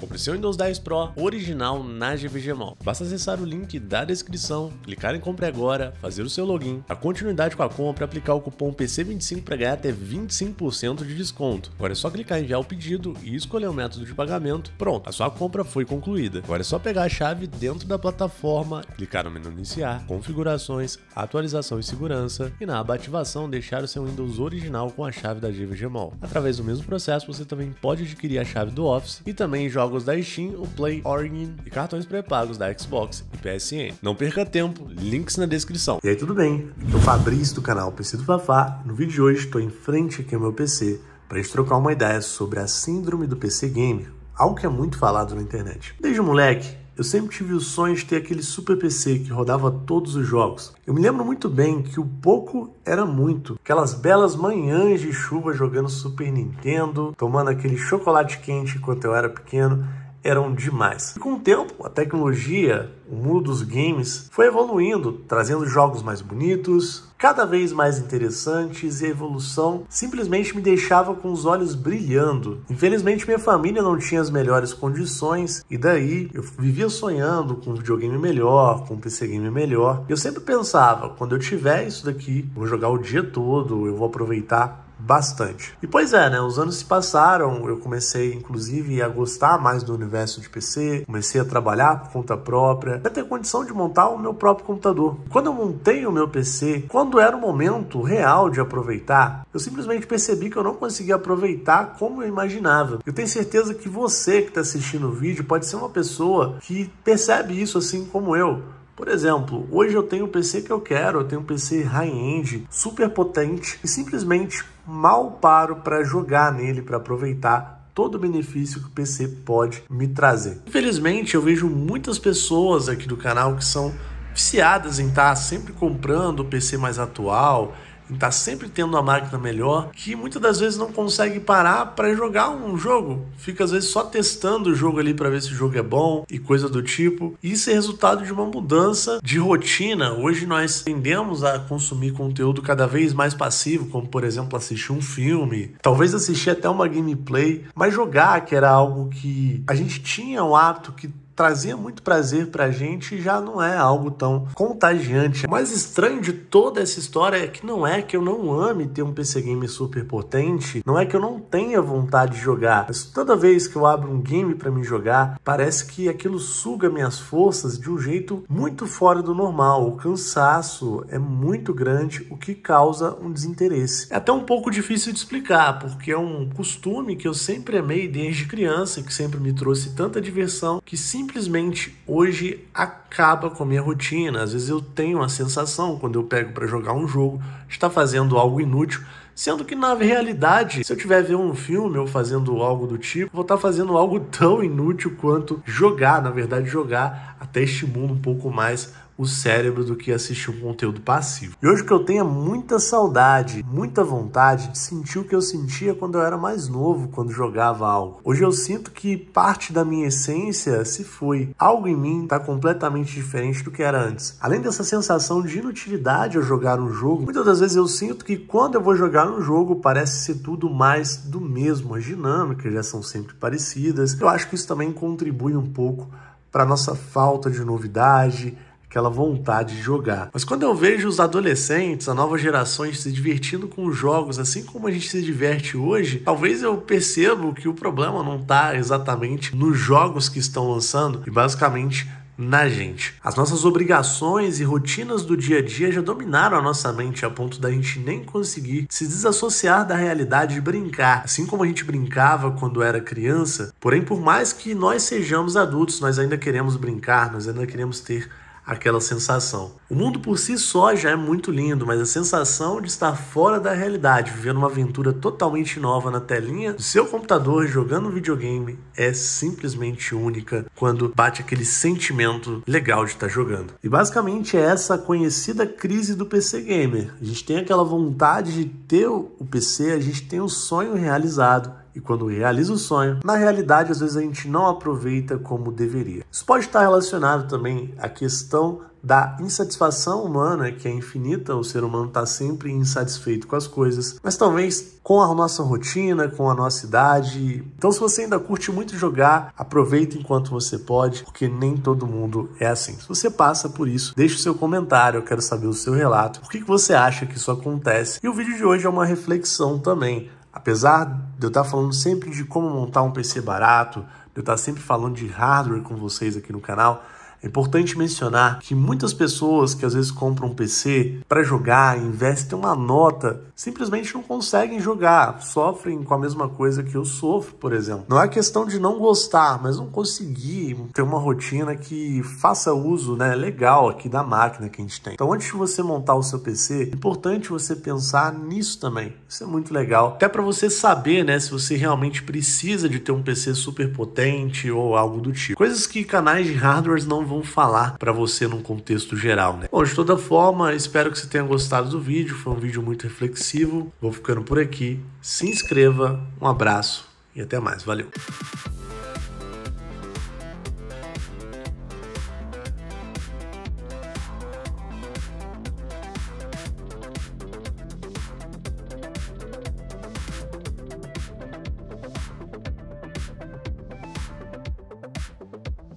Compre seu Windows 10 Pro original na GVGMall. Basta acessar o link da descrição, clicar em Compre Agora, fazer o seu login, a continuidade com a compra, é aplicar o cupom PC25 para ganhar até 25% de desconto. Agora é só clicar em enviar o pedido e escolher o método de pagamento. Pronto, a sua compra foi concluída. Agora é só pegar a chave dentro da plataforma, clicar no menu Iniciar, Configurações, Atualização e Segurança e na aba Ativação deixar o seu Windows original com a chave da GVGMall. Através do mesmo processo, você também pode adquirir a chave do Office e também jogar jogos da Steam, o Play Origin e cartões pré-pagos da Xbox e PSN. Não perca tempo, links na descrição. E aí, tudo bem? Eu sou Fabrício do canal PC do Fafá. No vídeo de hoje estou em frente aqui ao meu PC para gente trocar uma ideia sobre a síndrome do PC gamer, algo que é muito falado na internet. Desde moleque, eu sempre tive o sonho de ter aquele super PC que rodava todos os jogos. Eu me lembro muito bem que o pouco era muito. Aquelas belas manhãs de chuva jogando Super Nintendo, tomando aquele chocolate quente enquanto eu era pequeno eram demais. E com o tempo, a tecnologia, o mundo dos games, foi evoluindo, trazendo jogos mais bonitos, cada vez mais interessantes e a evolução simplesmente me deixava com os olhos brilhando. Infelizmente, minha família não tinha as melhores condições e daí eu vivia sonhando com um videogame melhor, com um PC game melhor. Eu sempre pensava, quando eu tiver isso daqui, vou jogar o dia todo, eu vou aproveitar bastante. E pois é, né? Os anos se passaram, eu comecei inclusive a gostar mais do universo de PC, comecei a trabalhar por conta própria, a ter condição de montar o meu próprio computador. Quando eu montei o meu PC, quando era o momento real de aproveitar, eu simplesmente percebi que eu não conseguia aproveitar como eu imaginava. Eu tenho certeza que você que está assistindo o vídeo pode ser uma pessoa que percebe isso assim como eu. Por exemplo, hoje eu tenho o PC que eu quero, eu tenho um PC high-end, super potente e simplesmente mal paro para jogar nele, para aproveitar todo o benefício que o PC pode me trazer. Infelizmente, eu vejo muitas pessoas aqui do canal que são viciadas em estar tá sempre comprando o PC mais atual, está sempre tendo uma máquina melhor, que muitas das vezes não consegue parar para jogar um jogo, fica às vezes só testando o jogo ali para ver se o jogo é bom e coisa do tipo. Isso é resultado de uma mudança de rotina. Hoje nós tendemos a consumir conteúdo cada vez mais passivo, como por exemplo assistir um filme, talvez assistir até uma gameplay, mas jogar que era algo que a gente tinha o hábito que trazia muito prazer pra gente e já não é algo tão contagiante. O mais estranho de toda essa história é que não é que eu não ame ter um PC game super potente, não é que eu não tenha vontade de jogar, mas toda vez que eu abro um game para me jogar, parece que aquilo suga minhas forças de um jeito muito fora do normal. O cansaço é muito grande, o que causa um desinteresse. É até um pouco difícil de explicar, porque é um costume que eu sempre amei desde criança, que sempre me trouxe tanta diversão que sim simplesmente hoje acaba com a minha rotina. Às vezes eu tenho a sensação, quando eu pego para jogar um jogo, de estar tá fazendo algo inútil, sendo que na realidade, se eu tiver vendo um filme ou fazendo algo do tipo, vou estar tá fazendo algo tão inútil quanto jogar. Na verdade, jogar até mundo um pouco mais o cérebro do que assistir um conteúdo passivo. E hoje que eu tenho muita saudade, muita vontade de sentir o que eu sentia quando eu era mais novo, quando jogava algo. Hoje eu sinto que parte da minha essência se foi. Algo em mim está completamente diferente do que era antes. Além dessa sensação de inutilidade ao jogar um jogo, muitas das vezes eu sinto que quando eu vou jogar um jogo parece ser tudo mais do mesmo. As dinâmicas já são sempre parecidas. Eu acho que isso também contribui um pouco para nossa falta de novidade, aquela vontade de jogar. Mas quando eu vejo os adolescentes, a nova geração se divertindo com jogos, assim como a gente se diverte hoje, talvez eu percebo que o problema não está exatamente nos jogos que estão lançando e basicamente na gente. As nossas obrigações e rotinas do dia a dia já dominaram a nossa mente a ponto da gente nem conseguir se desassociar da realidade e brincar, assim como a gente brincava quando era criança. Porém, por mais que nós sejamos adultos, nós ainda queremos brincar, nós ainda queremos ter aquela sensação. O mundo por si só já é muito lindo, mas a sensação de estar fora da realidade, vivendo uma aventura totalmente nova na telinha do seu computador, jogando um videogame, é simplesmente única quando bate aquele sentimento legal de estar jogando. E basicamente é essa conhecida crise do PC Gamer. A gente tem aquela vontade de ter o PC, a gente tem o sonho realizado e quando realiza o sonho, na realidade às vezes a gente não aproveita como deveria. Isso pode estar relacionado também à questão da insatisfação humana, que é infinita, o ser humano está sempre insatisfeito com as coisas, mas talvez com a nossa rotina, com a nossa idade. Então, se você ainda curte muito jogar, aproveita enquanto você pode, porque nem todo mundo é assim. Se você passa por isso, deixe o seu comentário, eu quero saber o seu relato, O que, que você acha que isso acontece. E o vídeo de hoje é uma reflexão também Apesar de eu estar falando sempre de como montar um PC barato, de eu estar sempre falando de hardware com vocês aqui no canal, é importante mencionar que muitas pessoas que às vezes compram um PC para jogar, investem uma nota, simplesmente não conseguem jogar, sofrem com a mesma coisa que eu sofro, por exemplo. Não é questão de não gostar, mas não conseguir ter uma rotina que faça uso né, legal aqui da máquina que a gente tem. Então, antes de você montar o seu PC, é importante você pensar nisso também. Isso é muito legal. Até para você saber né, se você realmente precisa de ter um PC super potente ou algo do tipo. Coisas que canais de hardware não vão vão falar para você num contexto geral, né? Bom, de toda forma, espero que você tenha gostado do vídeo, foi um vídeo muito reflexivo. Vou ficando por aqui. Se inscreva, um abraço e até mais. Valeu.